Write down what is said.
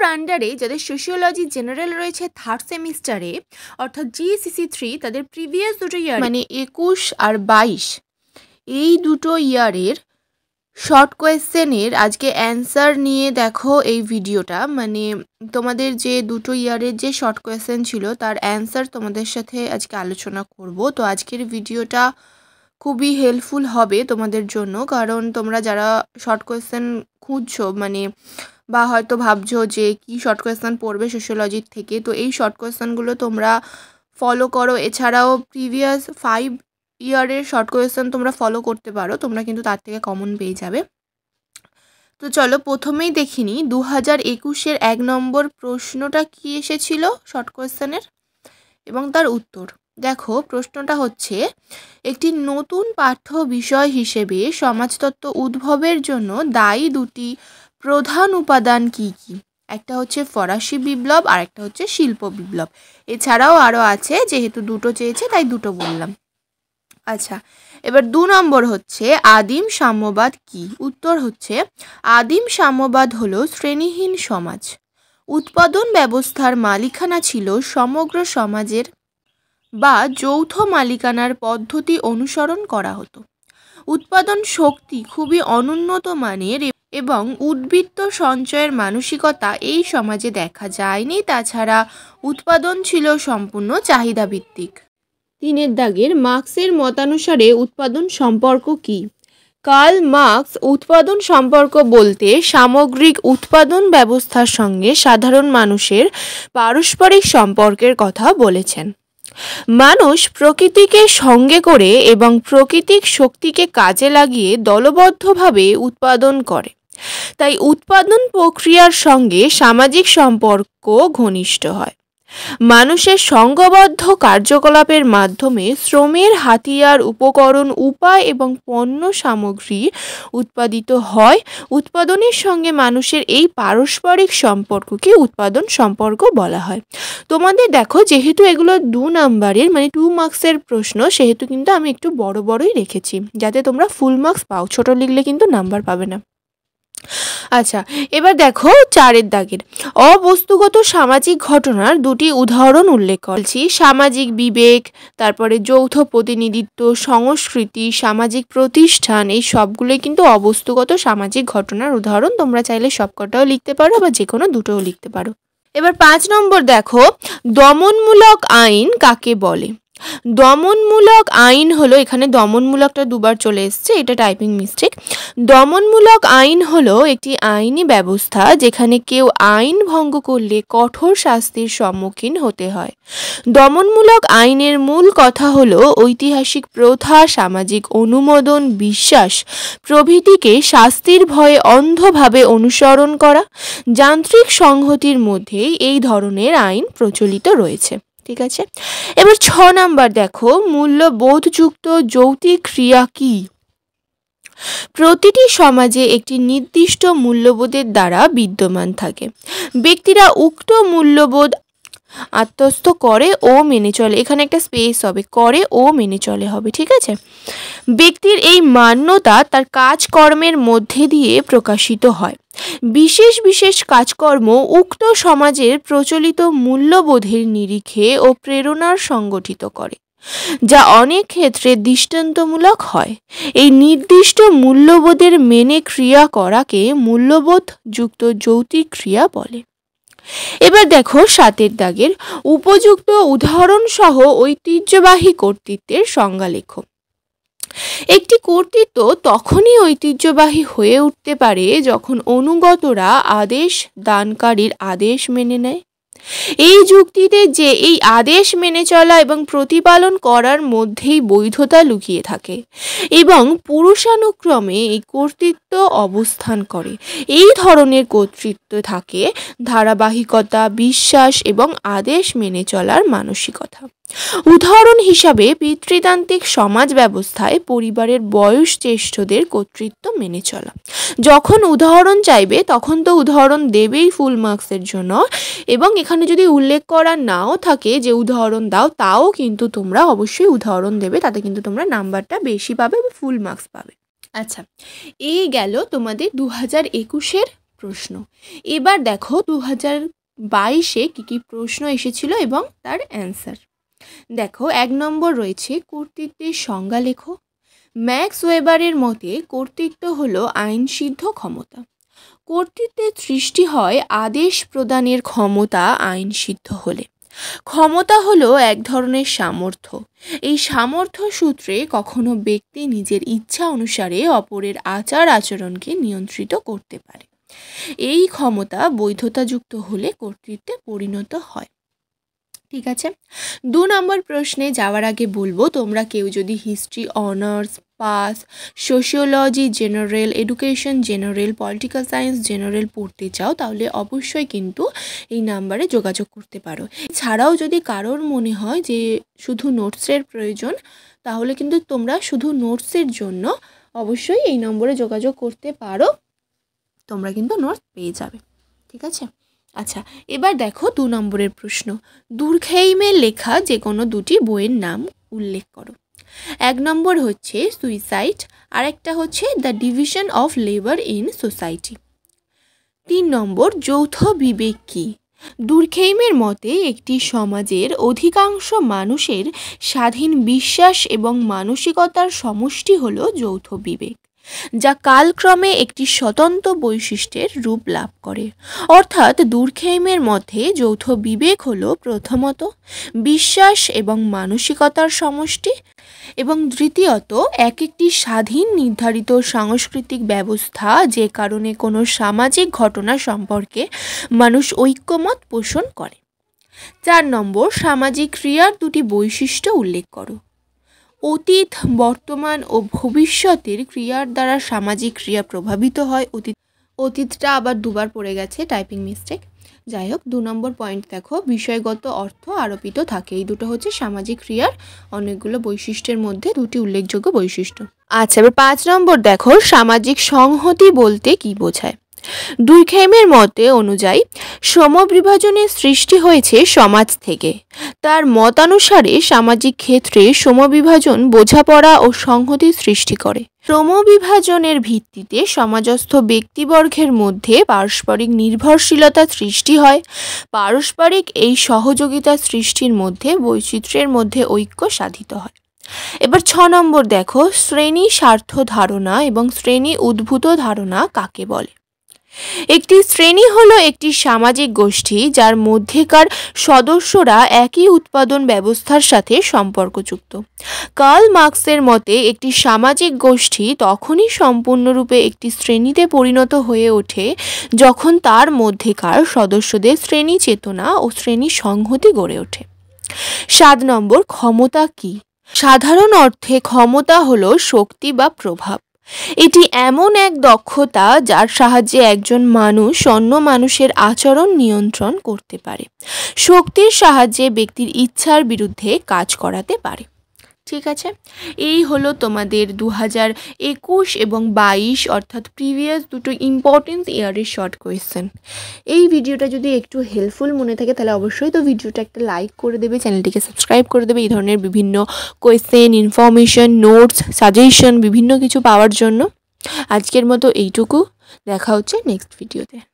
your আন্ডারে যাদের sociology general রয়েছে থার্ড সেমিস্টারে অর্থাৎ জিএসিসি থ্রি তাদের প্রিভিয়াস দুটো ইয়ার মানে একুশ আর বাইশ এই দুটো ইয়ারের শর্ট কোয়েশ্চেনের আজকে অ্যান্সার নিয়ে দেখো এই ভিডিওটা মানে তোমাদের যে দুটো ইয়ারের যে শর্ট কোয়েশ্চেন ছিল তার অ্যান্সার তোমাদের সাথে আজকে আলোচনা করব তো আজকের ভিডিওটা খুবই হেল্পফুল হবে তোমাদের জন্য কারণ তোমরা যারা শর্ট কোয়েশ্চেন খুঁজছো মানে বা হয়তো ভাবছো যে কি শর্ট কোয়েশ্চান পড়বে সোশ্যালজির থেকে তো এই শর্ট কোয়েশ্চানগুলো তোমরা ফলো করো এছাড়াও প্রিভিয়াস ফাইভ ইয়ারের শর্ট কোয়েশ্চান তোমরা ফলো করতে পারো তোমরা কিন্তু তার থেকে কমন পেয়ে যাবে তো চলো প্রথমেই দেখিনি দু হাজার একুশের এক নম্বর প্রশ্নটা কি এসেছিল শর্ট কোয়েশ্চনের এবং তার উত্তর দেখো প্রশ্নটা হচ্ছে একটি নতুন পাঠ্য বিষয় হিসেবে সমাজতত্ত্ব উদ্ভবের জন্য দায়ী দুটি প্রধান উপাদান কি কি একটা হচ্ছে ফরাসি বিপ্লব আর একটা হচ্ছে শিল্প বিপ্লব এছাড়াও আরও আছে যেহেতু দুটো চেয়েছে তাই দুটো বললাম আচ্ছা এবার দু নম্বর হচ্ছে আদিম সাম্যবাদ কি উত্তর হচ্ছে আদিম সাম্যবাদ হলো শ্রেণীহীন সমাজ উৎপাদন ব্যবস্থার মালিকানা ছিল সমগ্র সমাজের বা যৌথ মালিকানার পদ্ধতি অনুসরণ করা হতো উৎপাদন শক্তি খুবই অনুন্নত মানের এবং উদ্বৃত্ত সঞ্চয়ের মানসিকতা এই সমাজে দেখা যায়নি তাছাড়া উৎপাদন ছিল সম্পূর্ণ চাহিদাভিত্তিক তিনের দাগের মার্ক্সের মতানুসারে উৎপাদন সম্পর্ক কি কার্ল মার্ক্স উৎপাদন সম্পর্ক বলতে সামগ্রিক উৎপাদন ব্যবস্থার সঙ্গে সাধারণ মানুষের পারস্পরিক সম্পর্কের কথা বলেছেন মানুষ প্রকৃতিকে সঙ্গে করে এবং প্রকৃতিক শক্তিকে কাজে লাগিয়ে দলবদ্ধভাবে উৎপাদন করে তাই উৎপাদন প্রক্রিয়ার সঙ্গে সামাজিক সম্পর্ক ঘনিষ্ঠ হয় মানুষের সংঘবদ্ধ কার্যকলাপের মাধ্যমে শ্রমের হাতিয়ার উপকরণ উপায় এবং পণ্য সামগ্রী উৎপাদিত হয় উৎপাদনের সঙ্গে মানুষের এই পারস্পরিক সম্পর্ককে উৎপাদন সম্পর্ক বলা হয় তোমাদের দেখো যেহেতু এগুলো দু নাম্বারের মানে টু মার্কসের প্রশ্ন সেহেতু কিন্তু আমি একটু বড় বড়ই রেখেছি যাতে তোমরা ফুল মার্কস পাও ছোট লিখলে কিন্তু নাম্বার পাবে না আচ্ছা এবার দেখো চারের দাগের অবস্তুগত সামাজিক ঘটনার দুটি উদাহরণ উল্লেখ করছি সামাজিক বিবেক তারপরে যৌথ প্রতিনিধিত্ব সংস্কৃতি সামাজিক প্রতিষ্ঠান এই সবগুলোই কিন্তু অবস্তুগত সামাজিক ঘটনার উদাহরণ তোমরা চাইলে সবকটাও লিখতে পারো বা যে কোনো দুটোও লিখতে পারো এবার পাঁচ নম্বর দেখো দমনমূলক আইন কাকে বলে দমনমূলক আইন হলো এখানে দমনমূলকটা দুবার চলে এসছে এটা টাইপিং মিস্টেক দমনমূলক আইন হলো একটি আইনি ব্যবস্থা যেখানে কেউ আইন ভঙ্গ করলে কঠোর শাস্তির সম্মুখীন হতে হয় দমনমূলক আইনের মূল কথা হলো ঐতিহাসিক প্রথা সামাজিক অনুমোদন বিশ্বাস প্রভৃতিকে শাস্তির ভয়ে অন্ধভাবে অনুসরণ করা যান্ত্রিক সংহতির মধ্যেই এই ধরনের আইন প্রচলিত রয়েছে ঠিক আছে এবার ছ নাম্বার দেখো মূল্যবোধযুক্ত যৌতিক ক্রিয়া কী প্রতিটি সমাজে একটি নির্দিষ্ট মূল্যবোধের দ্বারা বিদ্যমান থাকে ব্যক্তিরা উক্ত মূল্যবোধ আত্মস্থ করে ও মেনে চলে এখানে একটা স্পেস হবে করে ও মেনে চলে হবে ঠিক আছে ব্যক্তির এই মান্যতা তার কাজকর্মের মধ্যে দিয়ে প্রকাশিত হয় বিশেষ বিশেষ কাজকর্ম উক্ত সমাজের প্রচলিত মূল্যবোধের নিরিখে ও প্রেরণার সংগঠিত করে যা অনেক ক্ষেত্রে দৃষ্টান্তমূলক হয় এই নির্দিষ্ট মূল্যবোধের মেনে ক্রিয়া করাকে মূল্যবোধ যুক্ত যৌতিক ক্রিয়া বলে এবার দেখো সাতের দাগের উপযুক্ত উদাহরণ সহ ঐতিহ্যবাহী কর্তৃত্বের সংজ্ঞা একটি কর্তৃত্ব তখনই ঐতিহ্যবাহী হয়ে উঠতে পারে যখন অনুগতরা আদেশ দানকারীর আদেশ মেনে নেয় এই যুক্তিতে যে এই আদেশ মেনে চলা এবং প্রতিপালন করার মধ্যেই বৈধতা লুকিয়ে থাকে এবং পুরুষানুক্রমে এই কর্তৃত্ব অবস্থান করে এই ধরনের কর্তৃত্ব থাকে ধারাবাহিকতা বিশ্বাস এবং আদেশ মেনে চলার মানসিকতা উদাহরণ হিসাবে পিতৃতান্ত্রিক সমাজ ব্যবস্থায় পরিবারের বয়স জ্যেষ্ঠদের কর্তৃত্ব মেনে চলা যখন উদাহরণ চাইবে তখন তো উদাহরণ দেবেই ফুল মার্কসের জন্য এবং এখানে যদি উল্লেখ করা নাও থাকে যে উদাহরণ দাও তাও কিন্তু তোমরা অবশ্যই উদাহরণ দেবে তাতে কিন্তু তোমরা নাম্বারটা বেশি পাবে এবং ফুল মার্কস পাবে আচ্ছা এই গেল তোমাদের দু হাজার একুশের প্রশ্ন এবার দেখো দু হাজার বাইশে কী কী প্রশ্ন এসেছিল এবং তার অ্যান্সার দেখো এক নম্বর রয়েছে কর্তৃত্বের সংজ্ঞা লেখো ম্যাক্স ওয়েবারের মতে কর্তৃত্ব হল আইনসিদ্ধ ক্ষমতা কর্তৃত্বের সৃষ্টি হয় আদেশ প্রদানের ক্ষমতা আইনসিদ্ধ হলে ক্ষমতা হলো এক ধরনের সামর্থ্য এই সামর্থ্য সূত্রে কখনো ব্যক্তি নিজের ইচ্ছা অনুসারে অপরের আচার আচরণকে নিয়ন্ত্রিত করতে পারে এই ক্ষমতা বৈধতাযুক্ত হলে কর্তৃত্বে পরিণত হয় ঠিক আছে দু নম্বর প্রশ্নে যাওয়ার আগে বলবো তোমরা কেউ যদি history honours pass sociology general education general political science general পড়তে চাও তাহলে অবশ্যই কিন্তু এই নাম্বারে যোগাযোগ করতে পারো ছাড়াও যদি কারোর মনে হয় যে শুধু নোটসের প্রয়োজন তাহলে কিন্তু তোমরা শুধু নোটসের জন্য অবশ্যই এই নম্বরে যোগাযোগ করতে পারো তোমরা কিন্তু নোটস পেয়ে যাবে ঠিক আছে আচ্ছা এবার দেখো দু নম্বরের প্রশ্ন দুর্খেইমের লেখা যে কোনো দুটি বইয়ের নাম উল্লেখ করো এক নম্বর হচ্ছে সুইসাইড আর একটা হচ্ছে the division of labour in society তিন নম্বর যৌথ বিবেক কী দুর্খেইমের মতে একটি সমাজের অধিকাংশ মানুষের স্বাধীন বিশ্বাস এবং মানসিকতার সমষ্টি হল যৌথ বিবেক যা কালক্রমে একটি স্বতন্ত্র বৈশিষ্ট্যের রূপ লাভ করে অর্থাৎ দুর্খেইমের মধ্যে যৌথ বিবেক হল প্রথমত বিশ্বাস এবং মানসিকতার সমষ্টি এবং দ্বিতীয়ত এক একটি স্বাধীন নির্ধারিত সাংস্কৃতিক ব্যবস্থা যে কারণে কোনো সামাজিক ঘটনা সম্পর্কে মানুষ ঐক্যমত পোষণ করে চার নম্বর সামাজিক ক্রিয়ার দুটি বৈশিষ্ট্য উল্লেখ করো অতীত বর্তমান ও ভবিষ্যতের ক্রিয়ার দ্বারা সামাজিক ক্রিয়া প্রভাবিত হয় অতীত অতীতটা আবার দুবার পড়ে গেছে টাইপিং মিস্টেক যাই হোক দু নম্বর পয়েন্ট দেখো বিষয়গত অর্থ আরোপিত থাকে এই দুটো হচ্ছে সামাজিক ক্রিয়ার অনেকগুলো বৈশিষ্ট্যের মধ্যে দুটি উল্লেখযোগ্য বৈশিষ্ট্য আচ্ছা এবার পাঁচ নম্বর দেখো সামাজিক সংহতি বলতে কি বোঝায় দুই খেমের মতে অনুযায়ী সমবিভাজনের সৃষ্টি হয়েছে সমাজ থেকে তার মতানুসারে সামাজিক ক্ষেত্রে সমবিভাজন বোঝাপড়া ও সংহতি সৃষ্টি করে শ্রমবিভাজনের ভিত্তিতে সমাজস্থ ব্যক্তিবর্গের মধ্যে পারস্পরিক নির্ভরশীলতা সৃষ্টি হয় পারস্পরিক এই সহযোগিতা সৃষ্টির মধ্যে বৈচিত্র্যের মধ্যে ঐক্য সাধিত হয় এবার ছ নম্বর দেখো শ্রেণী স্বার্থ ধারণা এবং শ্রেণী উদ্ভূত ধারণা কাকে বলে একটি শ্রেণী হলো একটি সামাজিক গোষ্ঠী যার মধ্যেকার সদস্যরা একই উৎপাদন ব্যবস্থার সাথে সম্পর্কযুক্ত কার্ল মার্কসের মতে একটি সামাজিক গোষ্ঠী তখনই সম্পূর্ণরূপে একটি শ্রেণীতে পরিণত হয়ে ওঠে যখন তার মধ্যেকার সদস্যদের শ্রেণী চেতনা ও শ্রেণী সংহতি গড়ে ওঠে সাত নম্বর ক্ষমতা কি সাধারণ অর্থে ক্ষমতা হলো শক্তি বা প্রভাব এটি এমন এক দক্ষতা যার সাহায্যে একজন মানুষ অন্য মানুষের আচরণ নিয়ন্ত্রণ করতে পারে শক্তির সাহায্যে ব্যক্তির ইচ্ছার বিরুদ্ধে কাজ করাতে পারে ঠিক আছে এই হলো তোমাদের দু হাজার একুশ এবং বাইশ অর্থাৎ প্রিভিয়াস দুটো ইম্পর্টেন্স ইয়ারের শর্ট কোয়েশ্চেন এই ভিডিওটা যদি একটু হেল্পফুল মনে থাকে তাহলে অবশ্যই তো ভিডিওটা একটা লাইক করে দেবে চ্যানেলটিকে সাবস্ক্রাইব করে দেবে এই ধরনের বিভিন্ন কোয়েশ্চেন ইনফরমেশন নোটস সাজেশন বিভিন্ন কিছু পাওয়ার জন্য আজকের মতো এইটুকু দেখা হচ্ছে নেক্সট ভিডিওতে